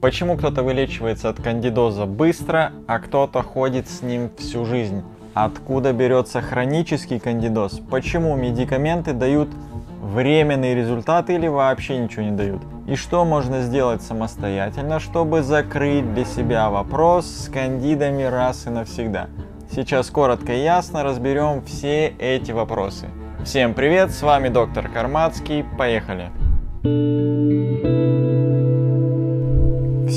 Почему кто-то вылечивается от кандидоза быстро, а кто-то ходит с ним всю жизнь? Откуда берется хронический кандидоз? Почему медикаменты дают временные результаты или вообще ничего не дают? И что можно сделать самостоятельно, чтобы закрыть для себя вопрос с кандидами раз и навсегда? Сейчас коротко и ясно разберем все эти вопросы. Всем привет, с вами доктор Кармацкий, поехали! Поехали!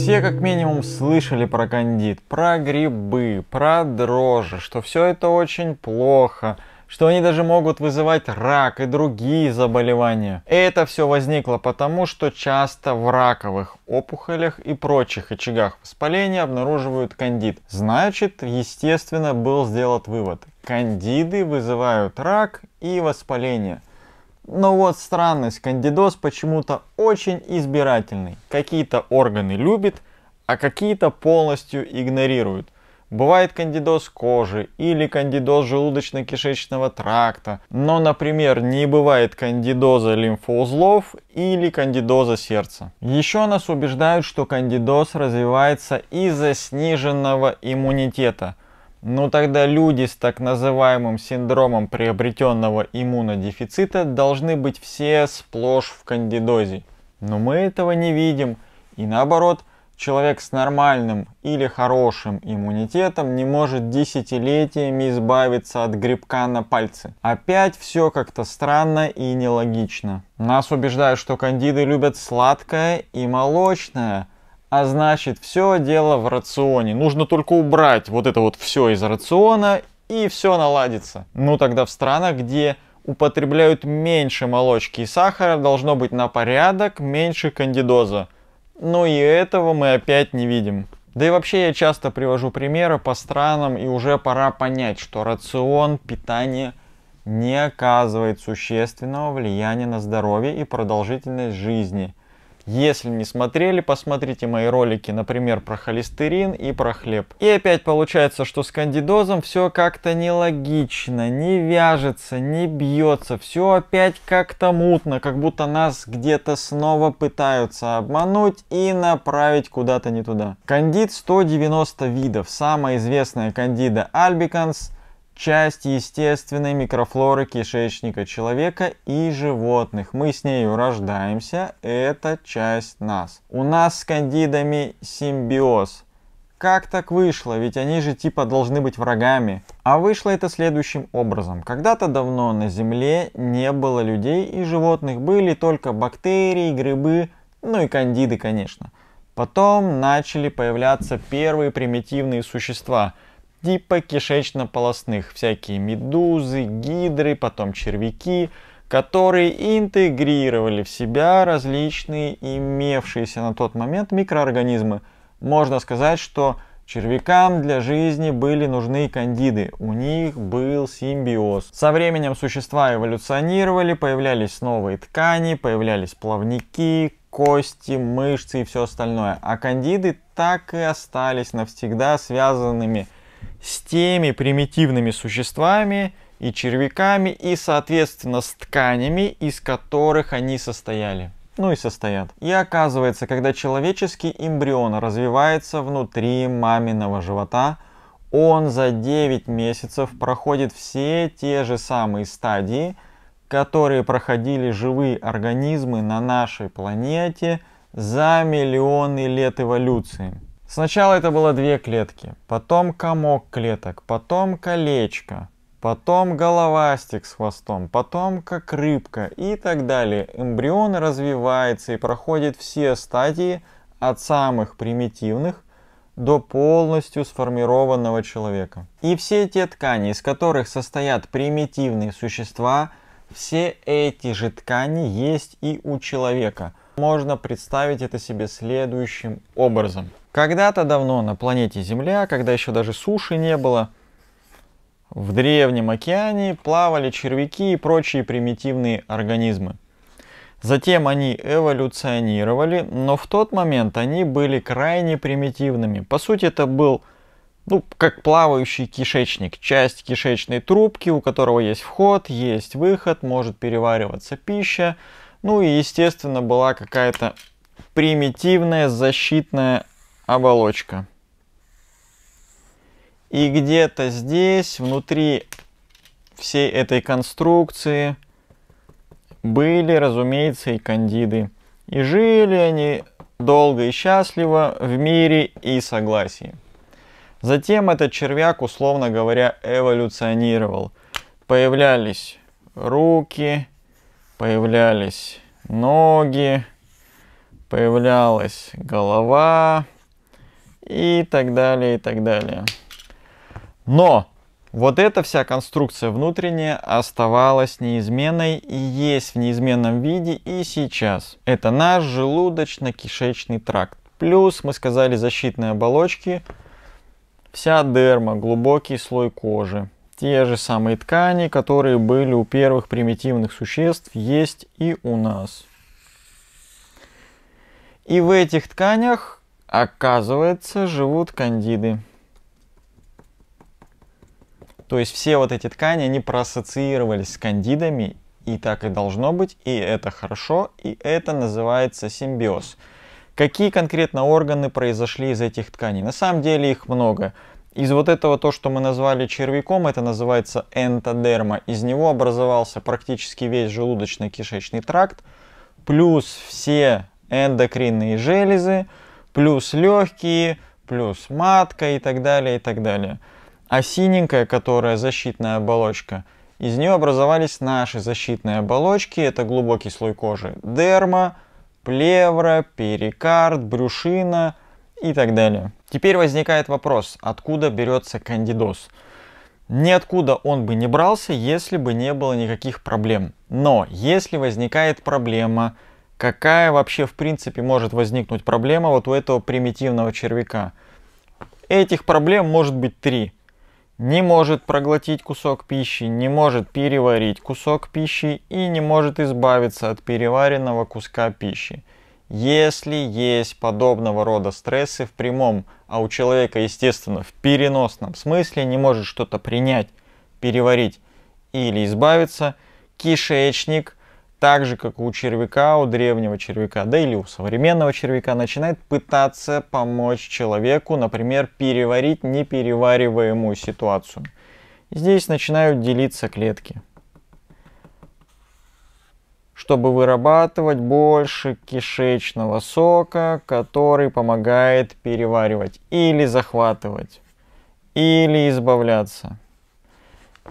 Все как минимум слышали про кандид, про грибы, про дрожжи, что все это очень плохо, что они даже могут вызывать рак и другие заболевания. Это все возникло потому, что часто в раковых опухолях и прочих очагах воспаления обнаруживают кандид. Значит, естественно, был сделан вывод. Кандиды вызывают рак и воспаление. Но ну вот странность, кандидоз почему-то очень избирательный. Какие-то органы любит, а какие-то полностью игнорирует. Бывает кандидоз кожи или кандидоз желудочно-кишечного тракта, но, например, не бывает кандидоза лимфоузлов или кандидоза сердца. Еще нас убеждают, что кандидоз развивается из-за сниженного иммунитета – но ну, тогда люди с так называемым синдромом приобретенного иммунодефицита должны быть все сплошь в кандидозе. Но мы этого не видим. И наоборот, человек с нормальным или хорошим иммунитетом не может десятилетиями избавиться от грибка на пальце. Опять все как-то странно и нелогично. Нас убеждают, что кандиды любят сладкое и молочное – а значит все дело в рационе. Нужно только убрать вот это вот все из рациона и все наладится. Ну тогда в странах, где употребляют меньше молочки и сахара, должно быть на порядок меньше кандидоза. Но и этого мы опять не видим. Да и вообще я часто привожу примеры по странам, и уже пора понять, что рацион питания не оказывает существенного влияния на здоровье и продолжительность жизни – если не смотрели, посмотрите мои ролики, например, про холестерин и про хлеб. И опять получается, что с кандидозом все как-то нелогично, не вяжется, не бьется, все опять как-то мутно, как будто нас где-то снова пытаются обмануть и направить куда-то не туда. Кандид 190 видов, самая известная кандида альбиканс, часть естественной микрофлоры кишечника человека и животных. Мы с нею рождаемся, это часть нас. У нас с кандидами симбиоз. Как так вышло? Ведь они же типа должны быть врагами. А вышло это следующим образом. Когда-то давно на Земле не было людей и животных, были только бактерии, грибы, ну и кандиды, конечно. Потом начали появляться первые примитивные существа – типа кишечно-полостных, всякие медузы, гидры, потом червяки, которые интегрировали в себя различные имевшиеся на тот момент микроорганизмы. Можно сказать, что Червякам для жизни были нужны кандиды, у них был симбиоз. Со временем существа эволюционировали, появлялись новые ткани, появлялись плавники, кости, мышцы и все остальное. А кандиды так и остались навсегда связанными с теми примитивными существами и червяками, и, соответственно, с тканями, из которых они состояли. Ну и состоят. И оказывается, когда человеческий эмбрион развивается внутри маминого живота, он за 9 месяцев проходит все те же самые стадии, которые проходили живые организмы на нашей планете за миллионы лет эволюции. Сначала это было две клетки, потом комок клеток, потом колечко, потом головастик с хвостом, потом как рыбка и так далее. Эмбрион развивается и проходит все стадии от самых примитивных до полностью сформированного человека. И все те ткани, из которых состоят примитивные существа, все эти же ткани есть и у человека – можно представить это себе следующим образом. Когда-то давно на планете Земля, когда еще даже суши не было, в Древнем океане плавали червяки и прочие примитивные организмы. Затем они эволюционировали, но в тот момент они были крайне примитивными. По сути, это был ну, как плавающий кишечник, часть кишечной трубки, у которого есть вход, есть выход, может перевариваться пища, ну и, естественно, была какая-то примитивная защитная оболочка. И где-то здесь, внутри всей этой конструкции, были, разумеется, и кандиды. И жили они долго и счастливо в мире и согласии. Затем этот червяк, условно говоря, эволюционировал. Появлялись руки, появлялись ноги, появлялась голова и так далее, и так далее. Но вот эта вся конструкция внутренняя оставалась неизменной и есть в неизменном виде и сейчас. Это наш желудочно-кишечный тракт. Плюс, мы сказали, защитные оболочки, вся дерма, глубокий слой кожи те же самые ткани, которые были у первых примитивных существ, есть и у нас. И в этих тканях, оказывается, живут кандиды. То есть все вот эти ткани, они проассоциировались с кандидами, и так и должно быть, и это хорошо, и это называется симбиоз. Какие конкретно органы произошли из этих тканей? На самом деле их много. Из вот этого то, что мы назвали червяком, это называется энтодерма. Из него образовался практически весь желудочно-кишечный тракт, плюс все эндокринные железы, плюс легкие, плюс матка и так далее, и так далее. А синенькая, которая защитная оболочка, из нее образовались наши защитные оболочки. Это глубокий слой кожи дерма, плевра, перикард, брюшина и так далее. Теперь возникает вопрос, откуда берется кандидоз? Ниоткуда он бы не брался, если бы не было никаких проблем. Но если возникает проблема, какая вообще в принципе может возникнуть проблема вот у этого примитивного червяка? Этих проблем может быть три. Не может проглотить кусок пищи, не может переварить кусок пищи и не может избавиться от переваренного куска пищи. Если есть подобного рода стрессы в прямом, а у человека, естественно, в переносном смысле не может что-то принять, переварить или избавиться, кишечник, так же как у червяка, у древнего червяка, да или у современного червяка, начинает пытаться помочь человеку, например, переварить неперевариваемую ситуацию. Здесь начинают делиться клетки чтобы вырабатывать больше кишечного сока, который помогает переваривать или захватывать, или избавляться,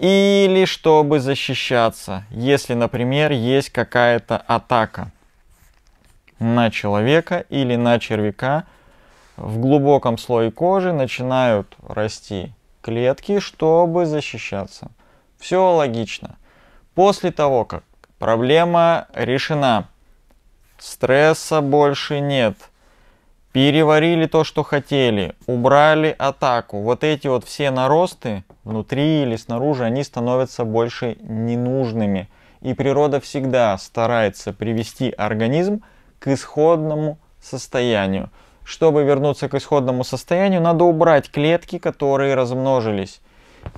или чтобы защищаться, если, например, есть какая-то атака на человека или на червяка, в глубоком слое кожи начинают расти клетки, чтобы защищаться. Все логично. После того, как Проблема решена. Стресса больше нет. Переварили то, что хотели, убрали атаку. Вот эти вот все наросты, внутри или снаружи, они становятся больше ненужными. И природа всегда старается привести организм к исходному состоянию. Чтобы вернуться к исходному состоянию, надо убрать клетки, которые размножились.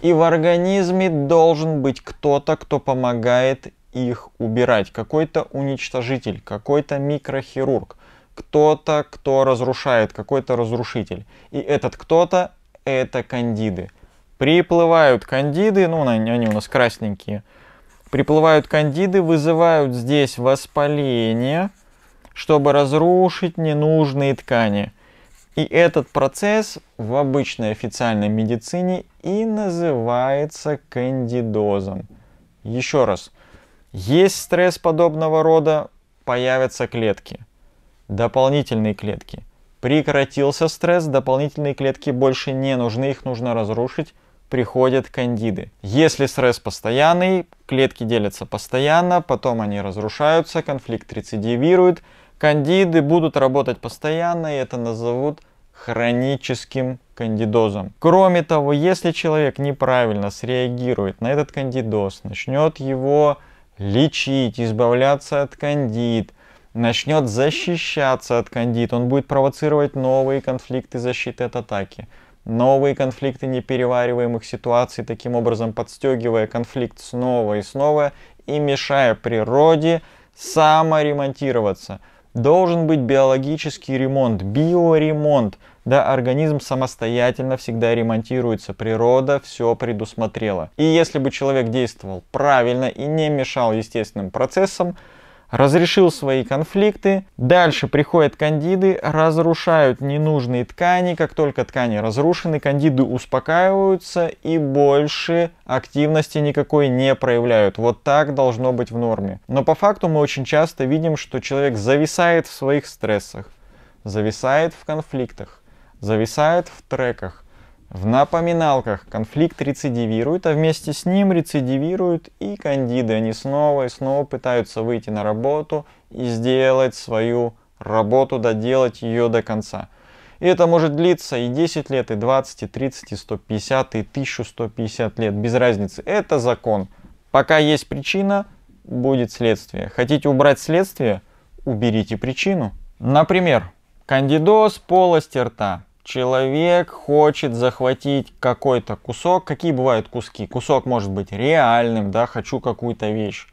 И в организме должен быть кто-то, кто помогает их убирать. Какой-то уничтожитель, какой-то микрохирург, кто-то, кто разрушает, какой-то разрушитель. И этот кто-то — это кандиды. Приплывают кандиды, ну они у нас красненькие, приплывают кандиды, вызывают здесь воспаление, чтобы разрушить ненужные ткани. И этот процесс в обычной официальной медицине и называется кандидозом. Еще раз, есть стресс подобного рода, появятся клетки, дополнительные клетки. Прекратился стресс, дополнительные клетки больше не нужны, их нужно разрушить, приходят кандиды. Если стресс постоянный, клетки делятся постоянно, потом они разрушаются, конфликт рецидивирует, кандиды будут работать постоянно, и это назовут хроническим кандидозом. Кроме того, если человек неправильно среагирует на этот кандидоз, начнет его лечить, избавляться от кандид, начнет защищаться от кандид, он будет провоцировать новые конфликты защиты от атаки, новые конфликты неперевариваемых ситуаций, таким образом подстегивая конфликт снова и снова и мешая природе саморемонтироваться. Должен быть биологический ремонт, биоремонт – да, организм самостоятельно всегда ремонтируется, природа все предусмотрела. И если бы человек действовал правильно и не мешал естественным процессам, разрешил свои конфликты. Дальше приходят кандиды, разрушают ненужные ткани. Как только ткани разрушены, кандиды успокаиваются и больше активности никакой не проявляют. Вот так должно быть в норме. Но по факту мы очень часто видим, что человек зависает в своих стрессах, зависает в конфликтах зависает в треках, в напоминалках. Конфликт рецидивирует, а вместе с ним рецидивируют и кандиды. Они снова и снова пытаются выйти на работу и сделать свою работу, доделать ее до конца. И это может длиться и 10 лет, и 20, и 30, и 150, и 1150 лет, без разницы. Это закон. Пока есть причина, будет следствие. Хотите убрать следствие? Уберите причину. Например, кандидоз полости рта человек хочет захватить какой-то кусок. Какие бывают куски? Кусок может быть реальным, да, хочу какую-то вещь.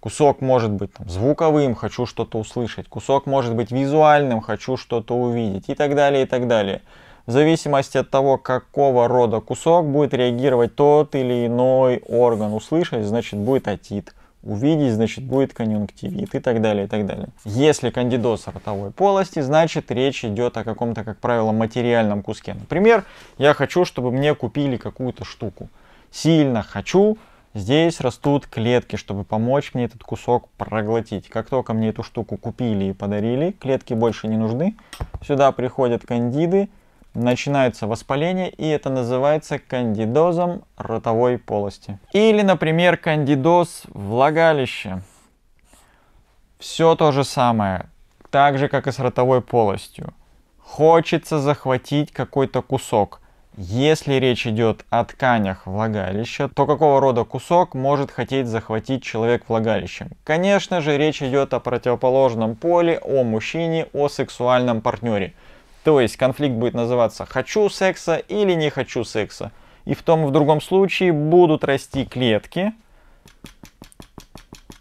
Кусок может быть там, звуковым, хочу что-то услышать. Кусок может быть визуальным, хочу что-то увидеть и так далее, и так далее. В зависимости от того, какого рода кусок будет реагировать тот или иной орган. Услышать, значит, будет отит увидеть, значит, будет конъюнктивит и так далее, и так далее. Если кандидоз ротовой полости, значит, речь идет о каком-то, как правило, материальном куске. Например, я хочу, чтобы мне купили какую-то штуку. Сильно хочу, Здесь растут клетки, чтобы помочь мне этот кусок проглотить. Как только мне эту штуку купили и подарили, клетки больше не нужны. Сюда приходят кандиды, начинается воспаление, и это называется кандидозом ротовой полости. Или, например, кандидоз влагалища. Все то же самое, так же, как и с ротовой полостью. Хочется захватить какой-то кусок. Если речь идет о тканях влагалища, то какого рода кусок может хотеть захватить человек влагалищем? Конечно же, речь идет о противоположном поле, о мужчине, о сексуальном партнере – то есть конфликт будет называться «хочу секса» или «не хочу секса». И в том и в другом случае будут расти клетки,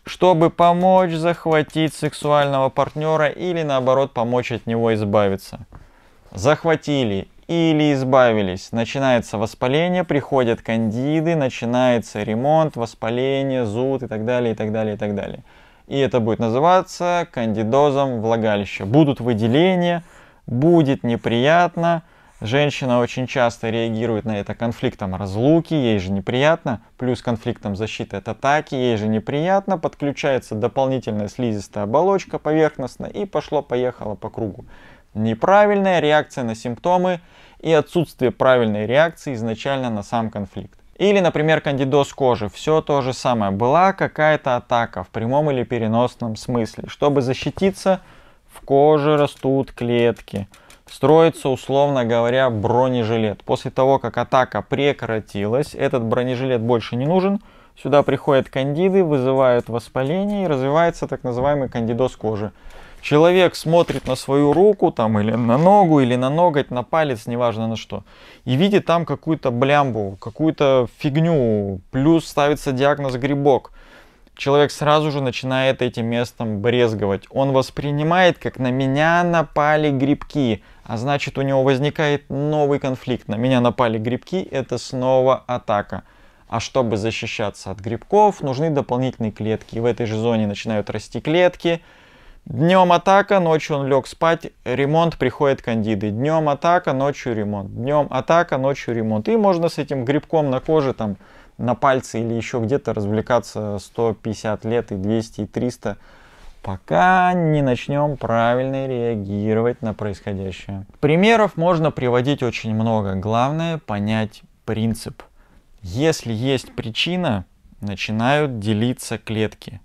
чтобы помочь захватить сексуального партнера или наоборот помочь от него избавиться. Захватили или избавились. Начинается воспаление, приходят кандиды, начинается ремонт, воспаление, зуд и так далее, и так далее, и так далее. И это будет называться кандидозом влагалища. Будут выделения, будет неприятно. Женщина очень часто реагирует на это конфликтом разлуки, ей же неприятно, плюс конфликтом защиты от атаки, ей же неприятно, подключается дополнительная слизистая оболочка поверхностно и пошло-поехало по кругу. Неправильная реакция на симптомы и отсутствие правильной реакции изначально на сам конфликт. Или, например, кандидоз кожи. Все то же самое. Была какая-то атака в прямом или переносном смысле. Чтобы защититься, в коже растут клетки. Строится, условно говоря, бронежилет. После того, как атака прекратилась, этот бронежилет больше не нужен. Сюда приходят кандиды, вызывают воспаление и развивается так называемый кандидоз кожи. Человек смотрит на свою руку, там, или на ногу, или на ноготь, на палец, неважно на что, и видит там какую-то блямбу, какую-то фигню, плюс ставится диагноз грибок человек сразу же начинает этим местом брезговать. Он воспринимает, как на меня напали грибки, а значит у него возникает новый конфликт. На меня напали грибки, это снова атака. А чтобы защищаться от грибков, нужны дополнительные клетки. И в этой же зоне начинают расти клетки. Днем атака, ночью он лег спать, ремонт приходит кандиды. Днем атака, ночью ремонт. Днем атака, ночью ремонт. И можно с этим грибком на коже там на пальце или еще где-то развлекаться 150 лет и 200 и 300, пока не начнем правильно реагировать на происходящее. Примеров можно приводить очень много. Главное понять принцип. Если есть причина, начинают делиться клетки.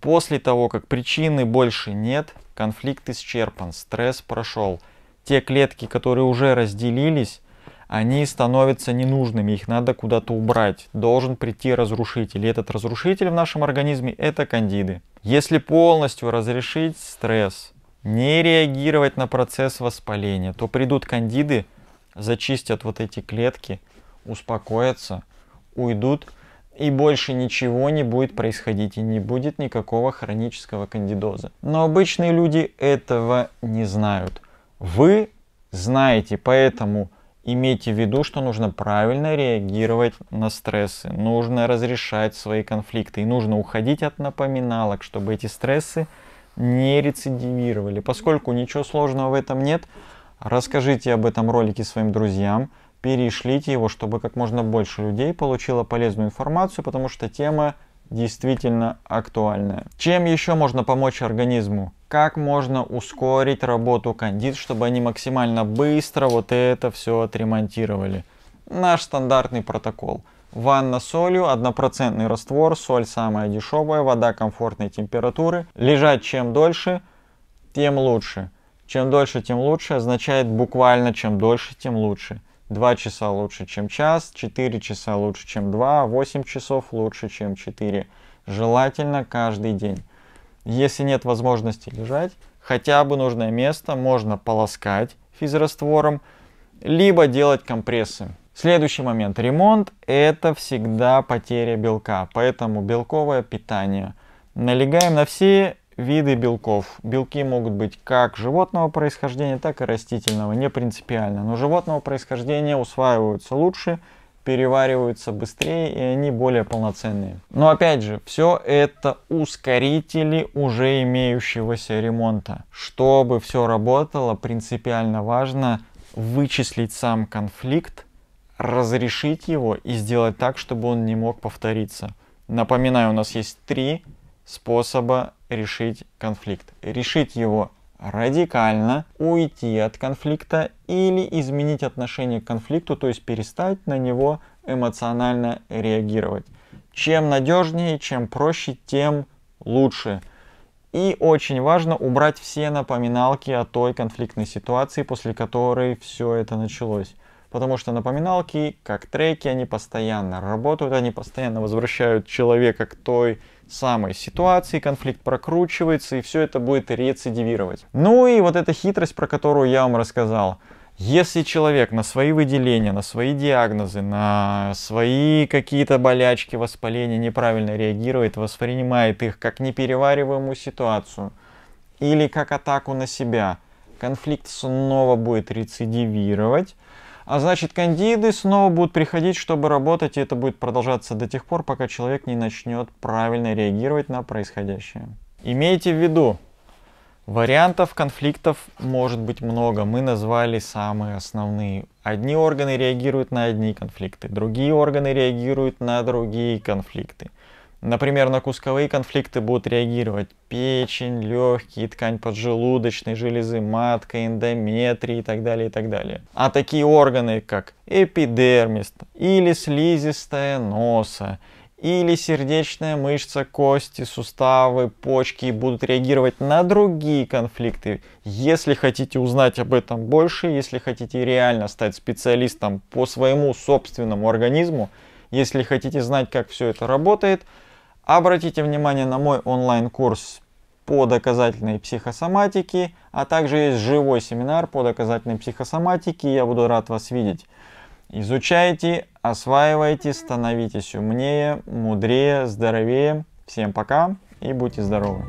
После того, как причины больше нет, конфликт исчерпан, стресс прошел. Те клетки, которые уже разделились, они становятся ненужными, их надо куда-то убрать. Должен прийти разрушитель. И этот разрушитель в нашем организме – это кандиды. Если полностью разрешить стресс, не реагировать на процесс воспаления, то придут кандиды, зачистят вот эти клетки, успокоятся, уйдут, и больше ничего не будет происходить, и не будет никакого хронического кандидоза. Но обычные люди этого не знают. Вы знаете, поэтому Имейте в виду, что нужно правильно реагировать на стрессы, нужно разрешать свои конфликты и нужно уходить от напоминалок, чтобы эти стрессы не рецидивировали. Поскольку ничего сложного в этом нет, расскажите об этом ролике своим друзьям, перешлите его, чтобы как можно больше людей получило полезную информацию, потому что тема действительно актуальная. Чем еще можно помочь организму? Как можно ускорить работу кандид, чтобы они максимально быстро вот это все отремонтировали? Наш стандартный протокол. Ванна с солью, однопроцентный раствор, соль самая дешевая, вода комфортной температуры. Лежать чем дольше, тем лучше. Чем дольше, тем лучше означает буквально чем дольше, тем лучше. 2 часа лучше, чем час, 4 часа лучше, чем 2, 8 часов лучше, чем 4. Желательно каждый день. Если нет возможности лежать, хотя бы нужное место можно полоскать физраствором, либо делать компрессы. Следующий момент. Ремонт – это всегда потеря белка, поэтому белковое питание. Налегаем на все виды белков. Белки могут быть как животного происхождения, так и растительного, не принципиально. Но животного происхождения усваиваются лучше, перевариваются быстрее и они более полноценные. Но опять же, все это ускорители уже имеющегося ремонта. Чтобы все работало, принципиально важно вычислить сам конфликт, разрешить его и сделать так, чтобы он не мог повториться. Напоминаю, у нас есть три способа решить конфликт. Решить его радикально, уйти от конфликта или изменить отношение к конфликту, то есть перестать на него эмоционально реагировать. Чем надежнее, чем проще, тем лучше. И очень важно убрать все напоминалки о той конфликтной ситуации, после которой все это началось. Потому что напоминалки, как треки, они постоянно работают, они постоянно возвращают человека к той самой ситуации, конфликт прокручивается, и все это будет рецидивировать. Ну и вот эта хитрость, про которую я вам рассказал. Если человек на свои выделения, на свои диагнозы, на свои какие-то болячки, воспаления неправильно реагирует, воспринимает их как неперевариваемую ситуацию или как атаку на себя, конфликт снова будет рецидивировать, а значит, кандиды снова будут приходить, чтобы работать, и это будет продолжаться до тех пор, пока человек не начнет правильно реагировать на происходящее. Имейте в виду, Вариантов конфликтов может быть много. Мы назвали самые основные. Одни органы реагируют на одни конфликты, другие органы реагируют на другие конфликты. Например, на кусковые конфликты будут реагировать печень, легкие, ткань поджелудочной железы, матка, эндометрия и так далее, и так далее. А такие органы, как эпидермис или слизистая носа, или сердечная мышца, кости, суставы, почки будут реагировать на другие конфликты. Если хотите узнать об этом больше, если хотите реально стать специалистом по своему собственному организму, если хотите знать, как все это работает – Обратите внимание на мой онлайн-курс по доказательной психосоматике, а также есть живой семинар по доказательной психосоматике. Я буду рад вас видеть. Изучайте, осваивайте, становитесь умнее, мудрее, здоровее. Всем пока и будьте здоровы!